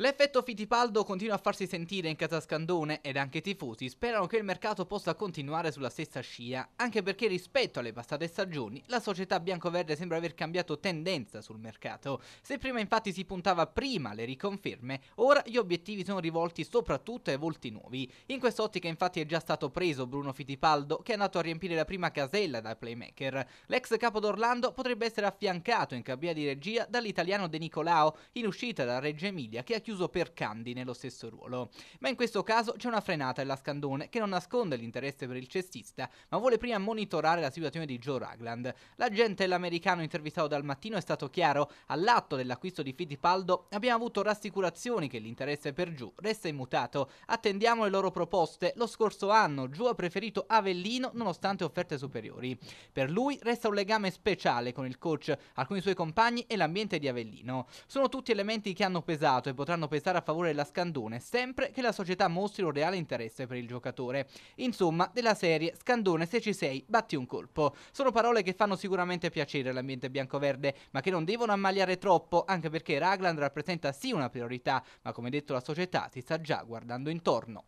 L'effetto Fittipaldo continua a farsi sentire in casa Scandone ed anche i tifosi sperano che il mercato possa continuare sulla stessa scia, anche perché rispetto alle passate stagioni la società biancoverde sembra aver cambiato tendenza sul mercato. Se prima infatti si puntava prima alle riconferme, ora gli obiettivi sono rivolti soprattutto ai volti nuovi. In quest'ottica infatti è già stato preso Bruno Fittipaldo che è andato a riempire la prima casella da playmaker. L'ex capo d'Orlando potrebbe essere affiancato in cabina di regia dall'italiano De Nicolao in uscita da Reggio Emilia che ha chiuso per Candy nello stesso ruolo. Ma in questo caso c'è una frenata della Scandone che non nasconde l'interesse per il cestista, ma vuole prima monitorare la situazione di Joe Ragland. L'agente e l'americano intervistato dal mattino è stato chiaro, all'atto dell'acquisto di Fittipaldo abbiamo avuto rassicurazioni che l'interesse per Giù resta immutato. Attendiamo le loro proposte. Lo scorso anno Giù ha preferito Avellino nonostante offerte superiori. Per lui resta un legame speciale con il coach, alcuni suoi compagni e l'ambiente di Avellino. Sono tutti elementi che hanno pesato e potranno potranno pesare a favore della Scandone sempre che la società mostri un reale interesse per il giocatore. Insomma, della serie Scandone se ci sei, batti un colpo. Sono parole che fanno sicuramente piacere all'ambiente biancoverde, ma che non devono ammagliare troppo, anche perché Ragland rappresenta sì una priorità, ma come detto la società si sta già guardando intorno.